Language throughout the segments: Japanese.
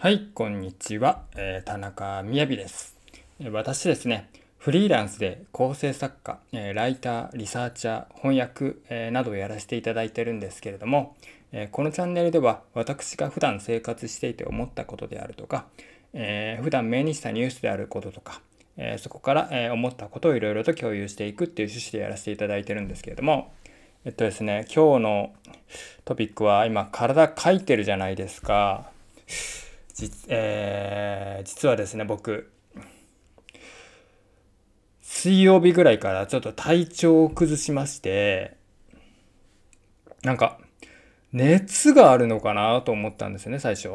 はい、こんにちは。えー、田中みやびです。私ですね、フリーランスで構成作家、えー、ライター、リサーチャー、翻訳、えー、などをやらせていただいてるんですけれども、えこのチャンネルでは私が普段生活していて思ったことであるとか、え普段目にしたニュースであることとか、えそこから、え思ったことをいろいろと共有していくっていう趣旨でやらせていただいてるんですけれども、えっとですね、今日のトピックは今体書いてるじゃないですか。えー、実はですね、僕、水曜日ぐらいからちょっと体調を崩しまして、なんか、熱があるのかなと思ったんですよね、最初。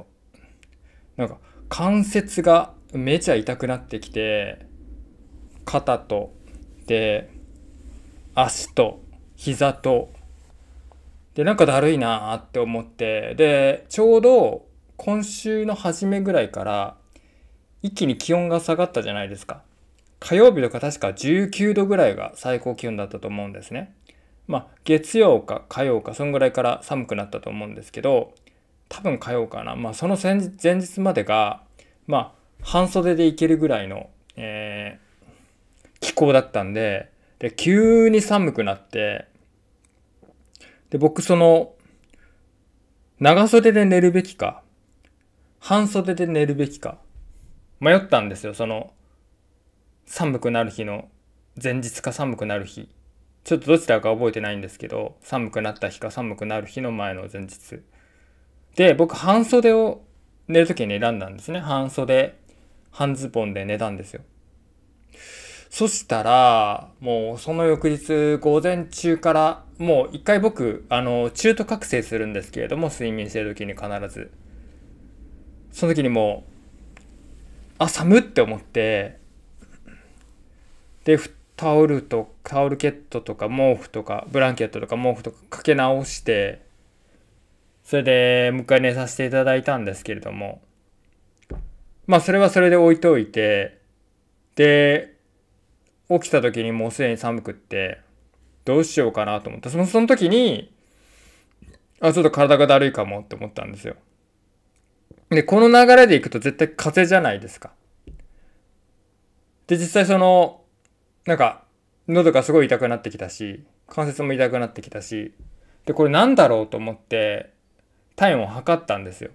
なんか、関節がめちゃ痛くなってきて、肩と、で、足と、膝と、で、なんかだるいなーって思って、で、ちょうど今週の初めぐらいから一気に気温が下がったじゃないですか。火曜日とか確か19度ぐらいが最高気温だったと思うんですね。まあ、月曜か火曜か、そんぐらいから寒くなったと思うんですけど、多分火曜かな。まあ、その前日までが、まあ、半袖でいけるぐらいの、えー、気候だったんで、で、急に寒くなって、で、僕その、長袖で寝るべきか、半袖で寝るべきか迷ったんですよその寒くなる日の前日か寒くなる日ちょっとどちらか覚えてないんですけど寒くなった日か寒くなる日の前の前日で僕半袖を寝る時に選んだんですね半袖半ズボンで寝たんですよそしたら、もうその翌日午前中から、もう一回僕、あの、中途覚醒するんですけれども、睡眠してる時に必ず。その時にもう、あ、寒って思って、で、タオルと、タオルケットとか毛布とか、ブランケットとか毛布とかかけ直して、それで、もう一回寝させていただいたんですけれども、まあ、それはそれで置いといて、で、起きた時にもうすでに寒くって、どうしようかなと思って、その時に、あ、ちょっと体がだるいかもって思ったんですよ。で、この流れでいくと絶対風じゃないですか。で、実際その、なんか、喉がすごい痛くなってきたし、関節も痛くなってきたし、で、これなんだろうと思って、体温を測ったんですよ。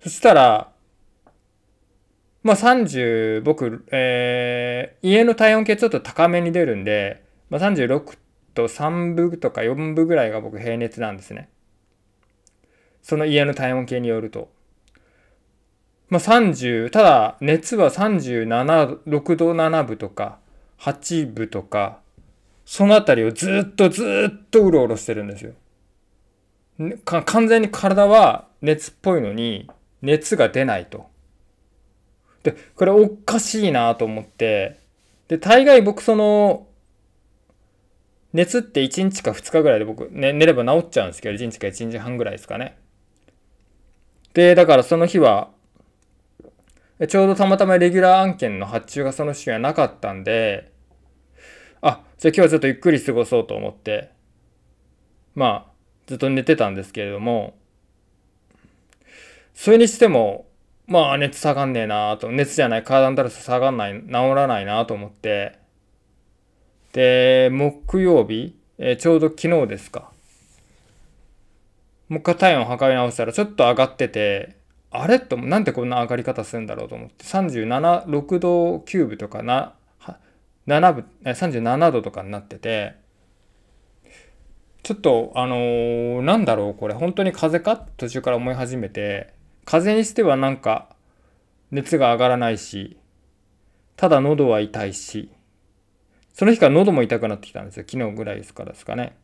そしたら、まあ30、僕、えー、家の体温計ちょっと高めに出るんで、まあ、36と3分とか4分ぐらいが僕平熱なんですね。その家の体温計によると。まあ、30、ただ熱は37、6度7分とか、8分とか、そのあたりをずっとずっとうろうろしてるんですよ。完全に体は熱っぽいのに、熱が出ないと。で、これおかしいなと思って、で、大概僕その、熱って1日か2日ぐらいで僕、ね、寝れば治っちゃうんですけど、1日か1日半ぐらいですかね。で、だからその日はちょうどたまたまレギュラー案件の発注がその週はなかったんで、あ、じゃあ今日はちょっとゆっくり過ごそうと思って、まあ、ずっと寝てたんですけれども、それにしても、まあ熱下がんねえなと、熱じゃない、体のだるさ下がんない、治らないなと思って、で、木曜日、えー、ちょうど昨日ですか。もう一回体温を測り直したらちょっと上がってて、あれとなんでこんな上がり方するんだろうと思って376度ーブとかな7分37度とかになっててちょっとあのー、なんだろうこれ本当に風邪か途中から思い始めて風邪にしてはなんか熱が上がらないしただ喉は痛いしその日から喉も痛くなってきたんですよ昨日ぐらいですからですかね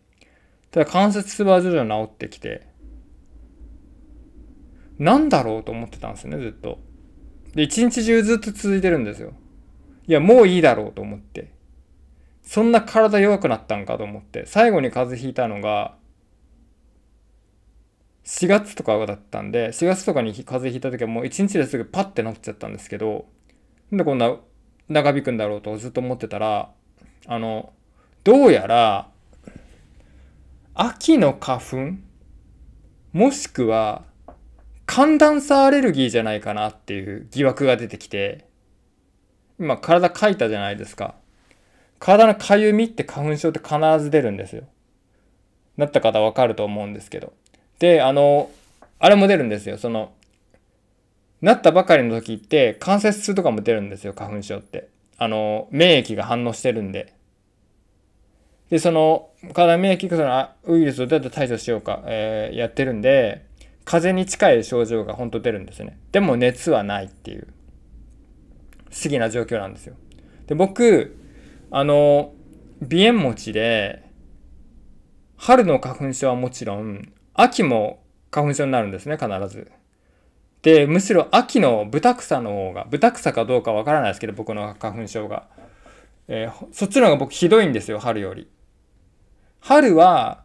ただ関節痛は徐々に治ってきてなんだろうと思ってたんですね、ずっと。で、一日中ずっと続いてるんですよ。いや、もういいだろうと思って。そんな体弱くなったんかと思って。最後に風邪ひいたのが、4月とかだったんで、4月とかに風邪ひいた時はもう一日ですぐパッてなっちゃったんですけど、なんでこんな長引くんだろうとずっと思ってたら、あの、どうやら、秋の花粉もしくは寒暖差アレルギーじゃないかなっていう疑惑が出てきて、今体かいたじゃないですか。体のかゆみって花粉症って必ず出るんですよ。なった方わかると思うんですけど。で、あの、あれも出るんですよ。その、なったばかりの時って関節痛とかも出るんですよ、花粉症って。あの、免疫が反応してるんで。で、その、体免疫がそのウイルスをどうやって対処しようか、えー、やってるんで、風邪に近い症状が本当出るんですね。でも熱はないっていう、不思議な状況なんですよ。で、僕、あの、鼻炎持ちで、春の花粉症はもちろん、秋も花粉症になるんですね、必ず。で、むしろ秋のブタクサの方が、ブタクサかどうかわからないですけど、僕の花粉症が。えー、そっちの方が僕ひどいんですよ、春より。春は、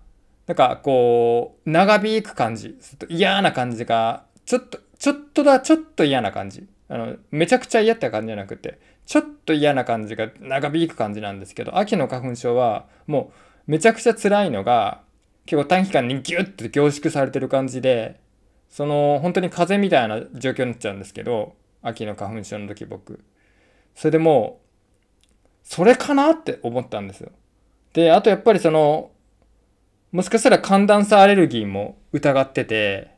なんかこう、長引く感じ、嫌な感じが、ちょっと、ちょっとだ、ちょっと嫌な感じ。あの、めちゃくちゃ嫌って感じじゃなくて、ちょっと嫌な感じが長引く感じなんですけど、秋の花粉症はもうめちゃくちゃ辛いのが、結構短期間にギュッと凝縮されてる感じで、その本当に風邪みたいな状況になっちゃうんですけど、秋の花粉症の時僕。それでもう、それかなって思ったんですよ。で、あとやっぱりその、もしかしたら寒暖差アレルギーも疑ってて、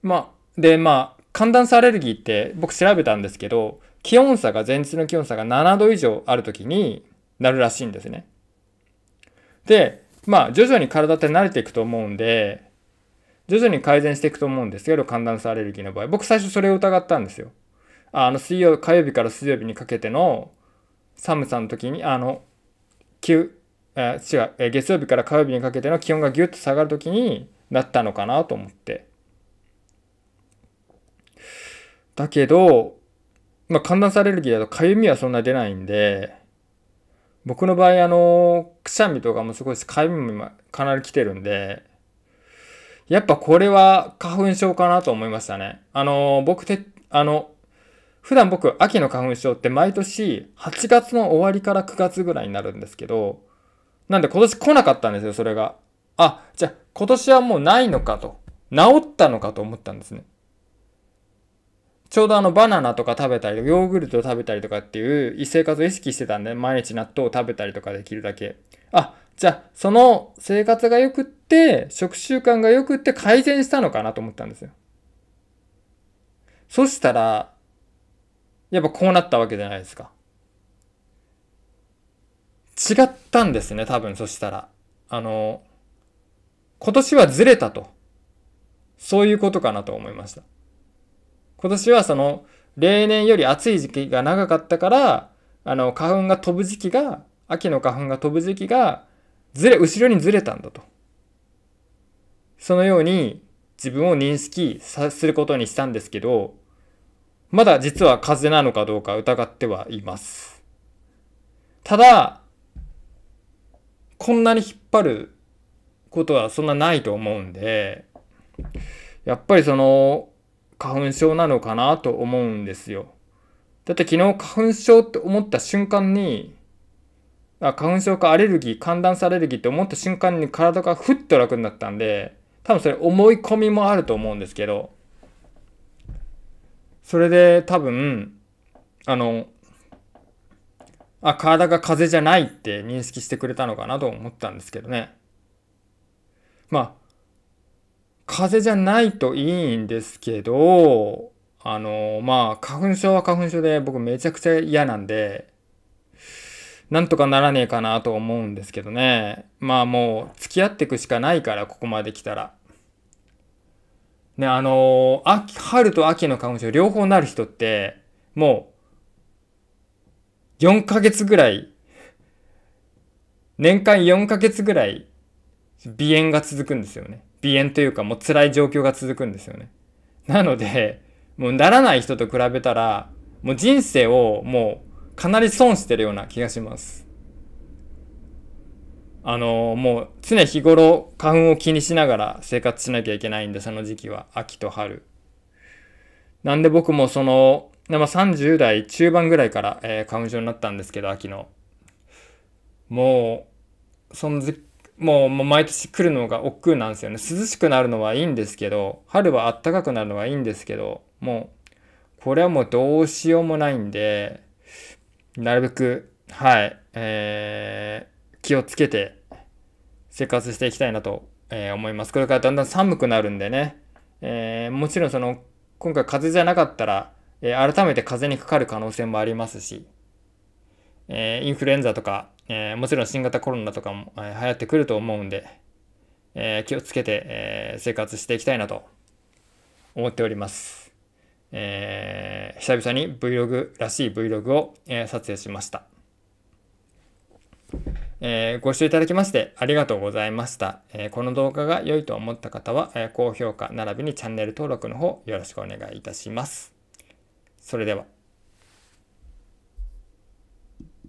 まあ、で、まあ、寒暖差アレルギーって僕調べたんですけど、気温差が、前日の気温差が7度以上ある時になるらしいんですね。で、まあ、徐々に体って慣れていくと思うんで、徐々に改善していくと思うんですけど、寒暖差アレルギーの場合。僕最初それを疑ったんですよ。あの、水曜、火曜日から水曜日にかけての寒さの時に、あの、急、え違う、えー、月曜日から火曜日にかけての気温がぎゅっと下がるときになったのかなと思って。だけど、まあ、寒暖差アレルギーだとかゆみはそんな出ないんで、僕の場合、あの、くしゃみとかもすごいし、かゆみもかなり来てるんで、やっぱこれは花粉症かなと思いましたね。あの、僕て、あの、普段僕、秋の花粉症って毎年8月の終わりから9月ぐらいになるんですけど、なんで今年来なかったんですよ、それが。あ、じゃあ今年はもうないのかと。治ったのかと思ったんですね。ちょうどあのバナナとか食べたり、ヨーグルト食べたりとかっていう生活を意識してたんで、毎日納豆を食べたりとかできるだけ。あ、じゃあその生活が良くって、食習慣が良くって改善したのかなと思ったんですよ。そしたら、やっぱこうなったわけじゃないですか。違ったんですね、多分、そしたら。あの、今年はずれたと。そういうことかなと思いました。今年はその、例年より暑い時期が長かったから、あの、花粉が飛ぶ時期が、秋の花粉が飛ぶ時期が、ずれ、後ろにずれたんだと。そのように自分を認識さすることにしたんですけど、まだ実は風邪なのかどうか疑ってはいます。ただ、こんなに引っ張ることはそんなないと思うんで、やっぱりその、花粉症なのかなと思うんですよ。だって昨日花粉症って思った瞬間に、あ花粉症かアレルギー、寒暖差アレルギーって思った瞬間に体がふっと楽になったんで、多分それ思い込みもあると思うんですけど、それで多分、あの、あ、体が風邪じゃないって認識してくれたのかなと思ったんですけどね。まあ、風邪じゃないといいんですけど、あの、まあ、花粉症は花粉症で僕めちゃくちゃ嫌なんで、なんとかならねえかなと思うんですけどね。まあもう付き合ってくしかないから、ここまで来たら。ね、あのー、秋、春と秋の花粉症両方なる人って、もう、4ヶ月ぐらい、年間4ヶ月ぐらい、鼻炎が続くんですよね。鼻炎というかもう辛い状況が続くんですよね。なので、もうならない人と比べたら、もう人生をもうかなり損してるような気がします。あの、もう常日頃花粉を気にしながら生活しなきゃいけないんで、その時期は。秋と春。なんで僕もその、まあ、30代中盤ぐらいから、えー、花粉症になったんですけど、秋の。もう、そのもう毎年来るのが億劫なんですよね。涼しくなるのはいいんですけど、春は暖かくなるのはいいんですけど、もう、これはもうどうしようもないんで、なるべく、はい、えー、気をつけて生活していきたいなと、えー、思います。これからだんだん寒くなるんでね、えー、もちろんその、今回風邪じゃなかったら、え改めて風邪にかかる可能性もありますし、えインフルエンザとか、えもちろん新型コロナとかも、え流行ってくると思うんで、え気をつけて、え生活していきたいなと思っております。えー、久々に Vlog らしい Vlog を、え撮影しました。えー、ご視聴いただきましてありがとうございました。えー、この動画が良いと思った方は、え高評価並びにチャンネル登録の方よろしくお願いいたします。それでは。